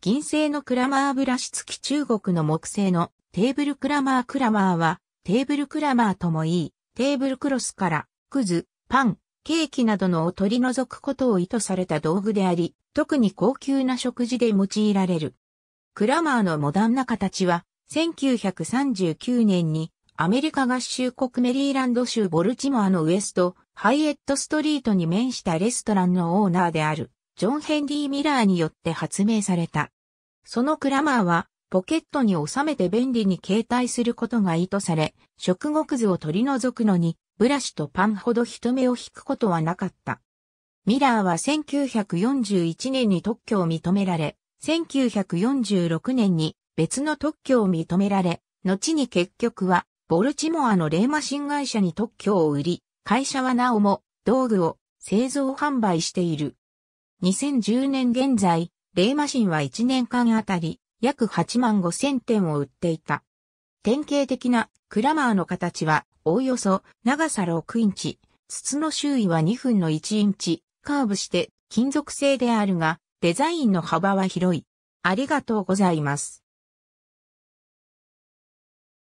銀製のクラマーブラシ付き中国の木製のテーブルクラマークラマーはテーブルクラマーともいいテーブルクロスからくず、パン、ケーキなどのを取り除くことを意図された道具であり、特に高級な食事で用いられる。クラマーのモダンな形は、1939年にアメリカ合衆国メリーランド州ボルチモアのウエスト、ハイエットストリートに面したレストランのオーナーであるジョン・ヘンリー・ミラーによって発明された。そのクラマーは、ポケットに収めて便利に携帯することが意図され、食後くずを取り除くのに、ブラシとパンほど人目を引くことはなかった。ミラーは1941年に特許を認められ、1946年に別の特許を認められ、後に結局は、ボルチモアのレーマ新会社に特許を売り、会社はなおも道具を製造販売している。2010年現在、レイマシンは1年間あたり約8万5千点を売っていた。典型的なクラマーの形は、おおよそ長さ6インチ、筒の周囲は2分の1インチ、カーブして金属製であるが、デザインの幅は広い。ありがとうございます。